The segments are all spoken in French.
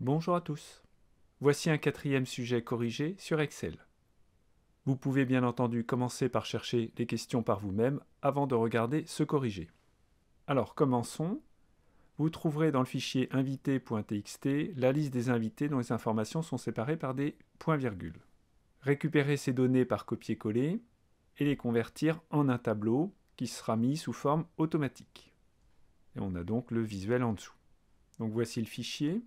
Bonjour à tous. Voici un quatrième sujet corrigé sur Excel. Vous pouvez bien entendu commencer par chercher les questions par vous-même avant de regarder ce corrigé. Alors commençons. Vous trouverez dans le fichier invité.txt la liste des invités dont les informations sont séparées par des points-virgules. Récupérez ces données par copier-coller et les convertir en un tableau qui sera mis sous forme automatique. Et on a donc le visuel en dessous. Donc voici le fichier.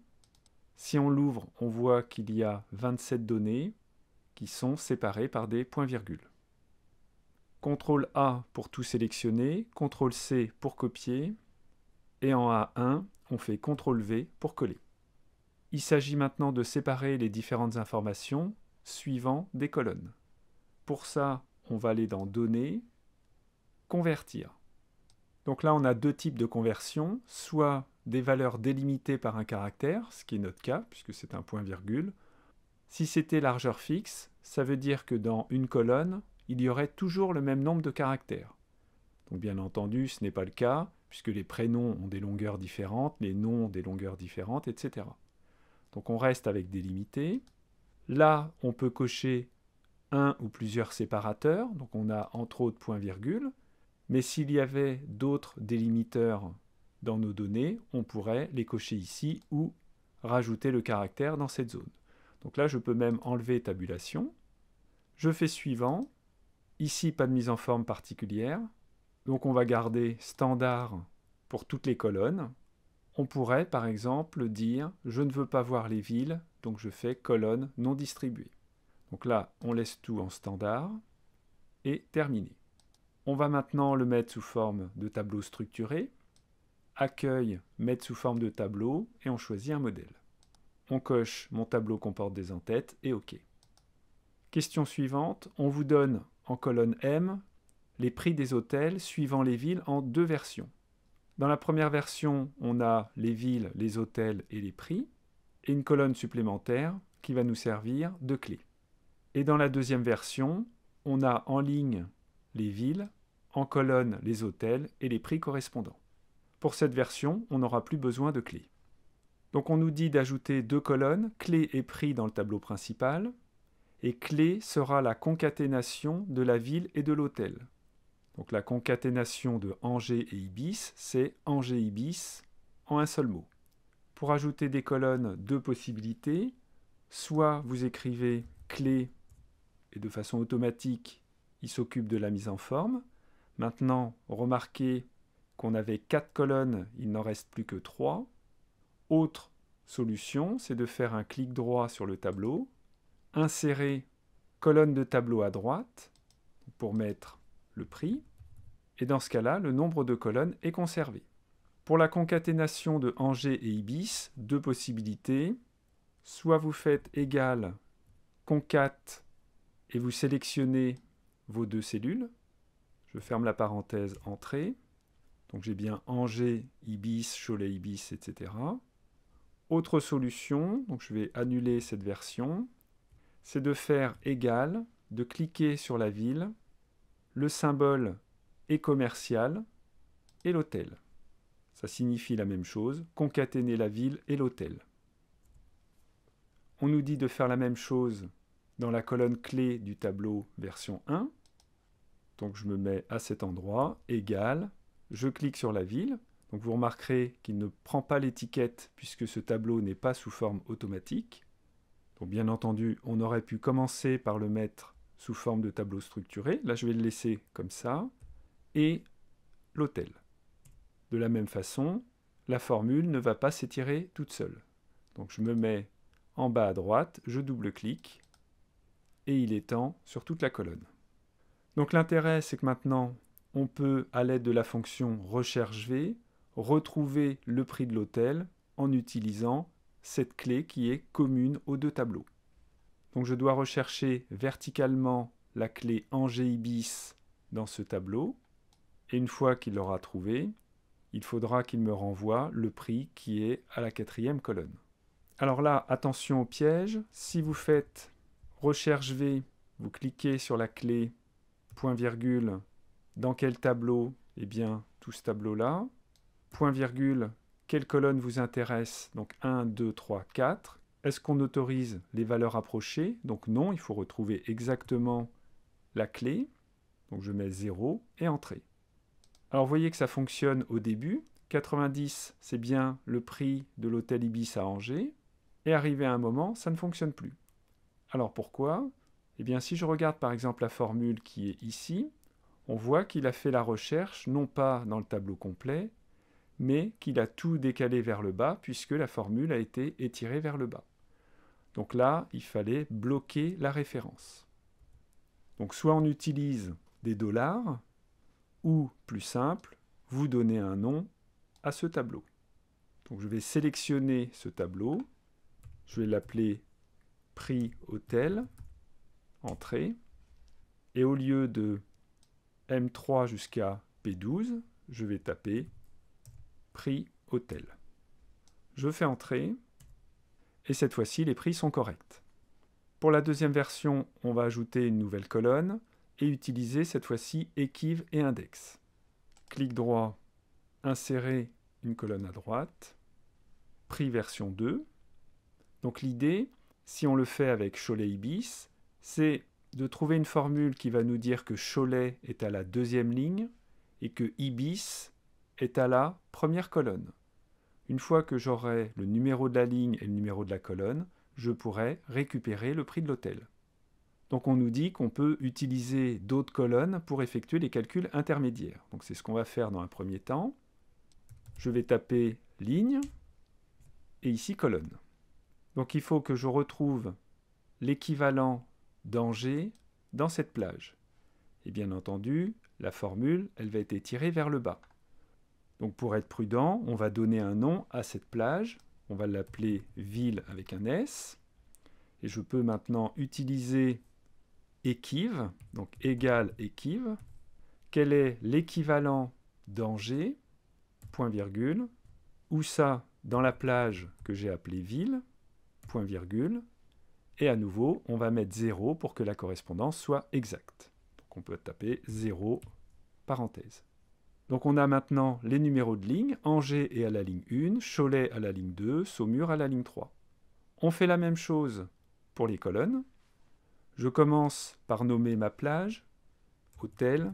Si on l'ouvre, on voit qu'il y a 27 données qui sont séparées par des points-virgules. CTRL A pour tout sélectionner, CTRL C pour copier, et en A1, on fait CTRL V pour coller. Il s'agit maintenant de séparer les différentes informations suivant des colonnes. Pour ça, on va aller dans Données, Convertir. Donc là, on a deux types de conversions, soit des valeurs délimitées par un caractère, ce qui est notre cas, puisque c'est un point-virgule. Si c'était largeur fixe, ça veut dire que dans une colonne, il y aurait toujours le même nombre de caractères. Donc bien entendu, ce n'est pas le cas, puisque les prénoms ont des longueurs différentes, les noms ont des longueurs différentes, etc. Donc on reste avec délimité. Là, on peut cocher un ou plusieurs séparateurs, donc on a entre autres point-virgule, mais s'il y avait d'autres délimiteurs dans nos données, on pourrait les cocher ici ou rajouter le caractère dans cette zone. Donc là, je peux même enlever tabulation. Je fais suivant. Ici, pas de mise en forme particulière. Donc on va garder standard pour toutes les colonnes. On pourrait, par exemple, dire « je ne veux pas voir les villes », donc je fais « colonne non distribuée ». Donc là, on laisse tout en standard et terminé. On va maintenant le mettre sous forme de tableau structuré. Accueil, mettre sous forme de tableau, et on choisit un modèle. On coche mon tableau comporte des entêtes et OK. Question suivante, on vous donne en colonne M les prix des hôtels suivant les villes en deux versions. Dans la première version, on a les villes, les hôtels et les prix, et une colonne supplémentaire qui va nous servir de clé. Et dans la deuxième version, on a en ligne les villes en colonne les hôtels et les prix correspondants. Pour cette version, on n'aura plus besoin de clés. Donc on nous dit d'ajouter deux colonnes, clé et prix dans le tableau principal, et clé sera la concaténation de la ville et de l'hôtel. Donc la concaténation de Angers et Ibis, c'est Angers Ibis en un seul mot. Pour ajouter des colonnes, deux possibilités. Soit vous écrivez clé et de façon automatique, il s'occupe de la mise en forme, Maintenant, remarquez qu'on avait quatre colonnes, il n'en reste plus que 3. Autre solution, c'est de faire un clic droit sur le tableau, insérer colonne de tableau à droite pour mettre le prix, et dans ce cas-là, le nombre de colonnes est conservé. Pour la concaténation de Angers et Ibis, deux possibilités. Soit vous faites égal concat et vous sélectionnez vos deux cellules, je ferme la parenthèse entrée. Donc j'ai bien Angers, Ibis, Cholet, Ibis, etc. Autre solution, donc je vais annuler cette version, c'est de faire égal, de cliquer sur la ville, le symbole et commercial et l'hôtel. Ça signifie la même chose, concaténer la ville et l'hôtel. On nous dit de faire la même chose dans la colonne clé du tableau version 1. Donc je me mets à cet endroit, égal, je clique sur la ville. Donc vous remarquerez qu'il ne prend pas l'étiquette puisque ce tableau n'est pas sous forme automatique. bien entendu, on aurait pu commencer par le mettre sous forme de tableau structuré. Là, je vais le laisser comme ça. Et l'hôtel. De la même façon, la formule ne va pas s'étirer toute seule. Donc je me mets en bas à droite, je double-clique, et il étend sur toute la colonne. Donc l'intérêt, c'est que maintenant, on peut, à l'aide de la fonction recherche V, retrouver le prix de l'hôtel en utilisant cette clé qui est commune aux deux tableaux. Donc je dois rechercher verticalement la clé Angéibis dans ce tableau, et une fois qu'il l'aura trouvé, il faudra qu'il me renvoie le prix qui est à la quatrième colonne. Alors là, attention au piège, si vous faites recherche V, vous cliquez sur la clé point virgule, dans quel tableau Eh bien, tout ce tableau-là. Point virgule, quelle colonne vous intéresse Donc 1, 2, 3, 4. Est-ce qu'on autorise les valeurs approchées Donc non, il faut retrouver exactement la clé. Donc je mets 0 et entrée. Alors vous voyez que ça fonctionne au début. 90, c'est bien le prix de l'hôtel Ibis à Angers. Et arrivé à un moment, ça ne fonctionne plus. Alors pourquoi eh bien, si je regarde par exemple la formule qui est ici, on voit qu'il a fait la recherche non pas dans le tableau complet, mais qu'il a tout décalé vers le bas puisque la formule a été étirée vers le bas. Donc là, il fallait bloquer la référence. Donc soit on utilise des dollars, ou plus simple, vous donnez un nom à ce tableau. Donc je vais sélectionner ce tableau, je vais l'appeler prix hôtel entrée, et au lieu de M3 jusqu'à P12, je vais taper prix hôtel. Je fais entrer, et cette fois-ci, les prix sont corrects. Pour la deuxième version, on va ajouter une nouvelle colonne, et utiliser cette fois-ci équive et index. Clic droit, insérer une colonne à droite, prix version 2. Donc l'idée, si on le fait avec Cholet Ibis, c'est de trouver une formule qui va nous dire que Cholet est à la deuxième ligne et que Ibis est à la première colonne. Une fois que j'aurai le numéro de la ligne et le numéro de la colonne, je pourrai récupérer le prix de l'hôtel. Donc on nous dit qu'on peut utiliser d'autres colonnes pour effectuer les calculs intermédiaires. Donc c'est ce qu'on va faire dans un premier temps. Je vais taper ligne et ici colonne. Donc il faut que je retrouve l'équivalent danger dans cette plage. Et bien entendu, la formule, elle va être étirée vers le bas. Donc pour être prudent, on va donner un nom à cette plage. On va l'appeler ville avec un S. Et je peux maintenant utiliser équive, donc égal équive. Quel est l'équivalent danger, point virgule, ou ça dans la plage que j'ai appelée ville, point virgule, et à nouveau, on va mettre 0 pour que la correspondance soit exacte. Donc on peut taper 0, parenthèse. Donc on a maintenant les numéros de ligne. Angers est à la ligne 1, Cholet à la ligne 2, Saumur à la ligne 3. On fait la même chose pour les colonnes. Je commence par nommer ma plage, hôtel,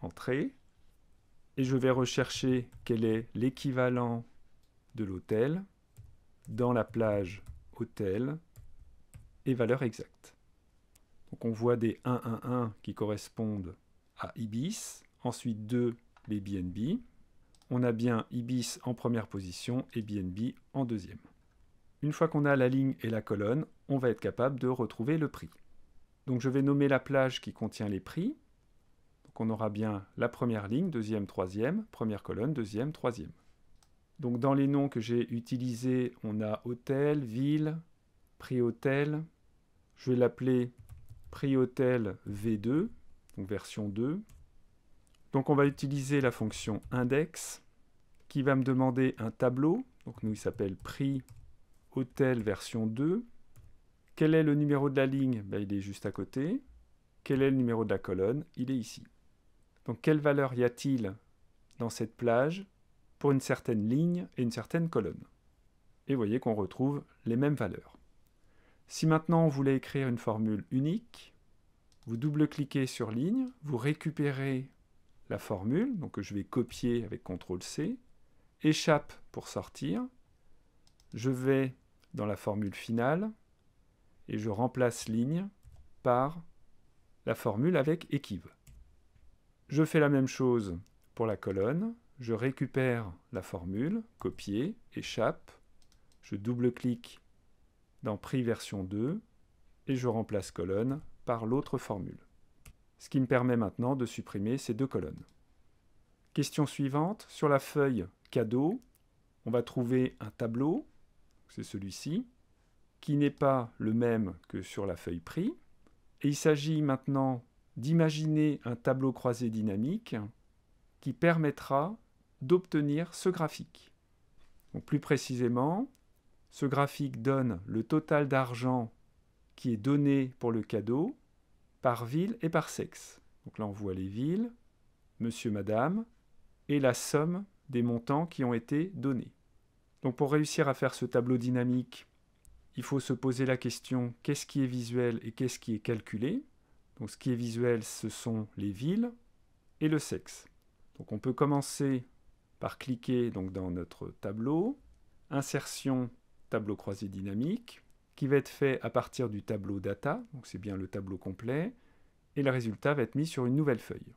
entrée, et je vais rechercher quel est l'équivalent de l'hôtel dans la plage hôtel et valeur Donc on voit des 1, 1, 1 qui correspondent à Ibis, ensuite 2, les BNB. On a bien Ibis en première position et BNB en deuxième. Une fois qu'on a la ligne et la colonne, on va être capable de retrouver le prix. Donc je vais nommer la plage qui contient les prix. Donc on aura bien la première ligne, deuxième, troisième, première colonne, deuxième, troisième. Donc dans les noms que j'ai utilisés, on a hôtel, ville, prix hôtel, je vais l'appeler hôtel v2, donc version 2. Donc on va utiliser la fonction index qui va me demander un tableau. Donc nous, il s'appelle prix hôtel version 2. Quel est le numéro de la ligne ben, Il est juste à côté. Quel est le numéro de la colonne Il est ici. Donc quelle valeur y a-t-il dans cette plage pour une certaine ligne et une certaine colonne Et vous voyez qu'on retrouve les mêmes valeurs. Si maintenant on voulait écrire une formule unique, vous double-cliquez sur ligne, vous récupérez la formule, donc je vais copier avec CTRL-C, échappe pour sortir, je vais dans la formule finale et je remplace ligne par la formule avec équive. Je fais la même chose pour la colonne, je récupère la formule, copier, échappe, je double-clique dans prix version 2 et je remplace colonne par l'autre formule. Ce qui me permet maintenant de supprimer ces deux colonnes. Question suivante, sur la feuille cadeau, on va trouver un tableau, c'est celui-ci, qui n'est pas le même que sur la feuille prix. Et il s'agit maintenant d'imaginer un tableau croisé dynamique qui permettra d'obtenir ce graphique. plus précisément, ce graphique donne le total d'argent qui est donné pour le cadeau par ville et par sexe. Donc là, on voit les villes, monsieur, madame, et la somme des montants qui ont été donnés. Donc pour réussir à faire ce tableau dynamique, il faut se poser la question qu'est-ce qui est visuel et qu'est-ce qui est calculé. Donc ce qui est visuel, ce sont les villes et le sexe. Donc on peut commencer par cliquer donc dans notre tableau, insertion tableau croisé dynamique, qui va être fait à partir du tableau data, donc c'est bien le tableau complet, et le résultat va être mis sur une nouvelle feuille.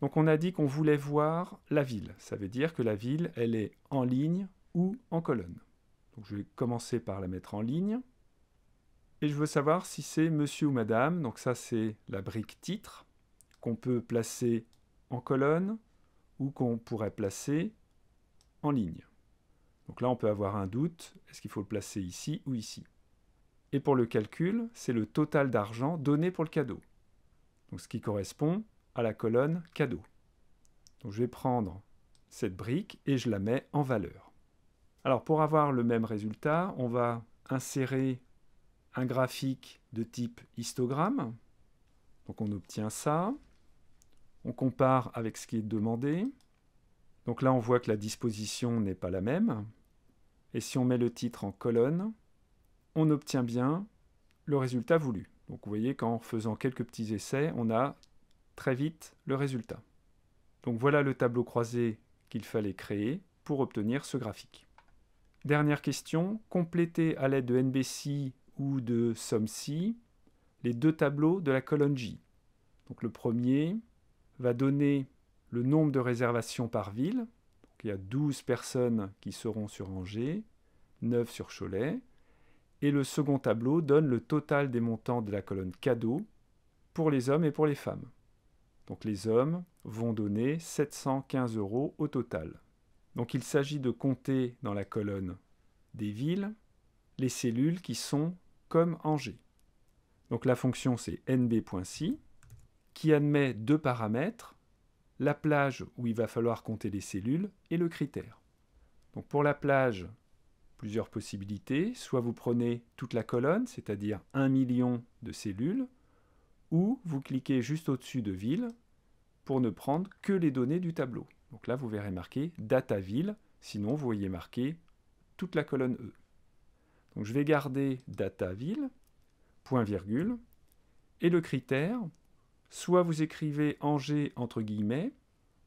Donc on a dit qu'on voulait voir la ville, ça veut dire que la ville, elle est en ligne ou en colonne. Donc je vais commencer par la mettre en ligne, et je veux savoir si c'est monsieur ou madame, donc ça c'est la brique titre, qu'on peut placer en colonne, ou qu'on pourrait placer en ligne. Donc là, on peut avoir un doute, est-ce qu'il faut le placer ici ou ici Et pour le calcul, c'est le total d'argent donné pour le cadeau. ce qui correspond à la colonne cadeau. je vais prendre cette brique et je la mets en valeur. Alors pour avoir le même résultat, on va insérer un graphique de type histogramme. Donc on obtient ça. On compare avec ce qui est demandé. Donc là, on voit que la disposition n'est pas la même. Et si on met le titre en colonne, on obtient bien le résultat voulu. Donc vous voyez qu'en faisant quelques petits essais, on a très vite le résultat. Donc voilà le tableau croisé qu'il fallait créer pour obtenir ce graphique. Dernière question, compléter à l'aide de NBC ou de SOMC les deux tableaux de la colonne J. Donc le premier va donner le nombre de réservations par ville, il y a 12 personnes qui seront sur Angers, 9 sur Cholet. Et le second tableau donne le total des montants de la colonne cadeau pour les hommes et pour les femmes. Donc les hommes vont donner 715 euros au total. Donc il s'agit de compter dans la colonne des villes les cellules qui sont comme Angers. Donc la fonction c'est nb.si qui admet deux paramètres, la plage où il va falloir compter les cellules et le critère. Donc pour la plage, plusieurs possibilités. Soit vous prenez toute la colonne, c'est-à-dire un million de cellules, ou vous cliquez juste au-dessus de ville pour ne prendre que les données du tableau. Donc là, vous verrez marqué DataVille, sinon vous voyez marqué toute la colonne E. Donc je vais garder DataVille, point virgule, et le critère, soit vous écrivez Angers entre guillemets,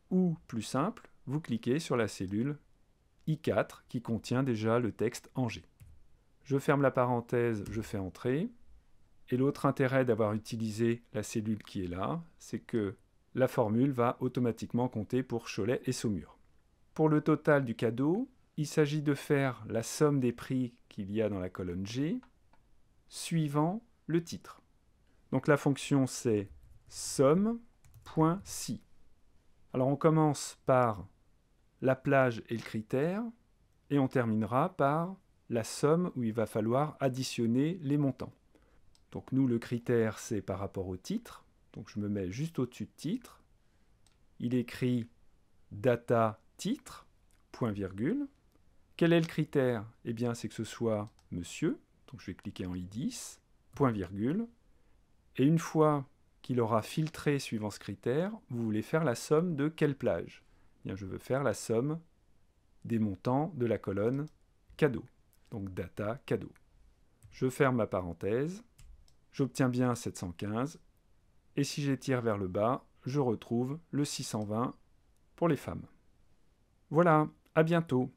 ou plus simple, vous cliquez sur la cellule I4 qui contient déjà le texte Angers. Je ferme la parenthèse, je fais entrer. Et l'autre intérêt d'avoir utilisé la cellule qui est là, c'est que la formule va automatiquement compter pour Cholet et Saumur. Pour le total du cadeau, il s'agit de faire la somme des prix qu'il y a dans la colonne G suivant le titre. Donc la fonction c'est somme.si. Alors on commence par la plage et le critère, et on terminera par la somme où il va falloir additionner les montants. Donc nous, le critère, c'est par rapport au titre. Donc je me mets juste au-dessus de titre. Il écrit data titre, point virgule. Quel est le critère Eh bien, c'est que ce soit monsieur. Donc je vais cliquer en i10, point virgule. Et une fois qu'il aura filtré suivant ce critère, vous voulez faire la somme de quelle plage eh bien, Je veux faire la somme des montants de la colonne cadeau. Donc data cadeau. Je ferme ma parenthèse, j'obtiens bien 715, et si j'étire vers le bas, je retrouve le 620 pour les femmes. Voilà, à bientôt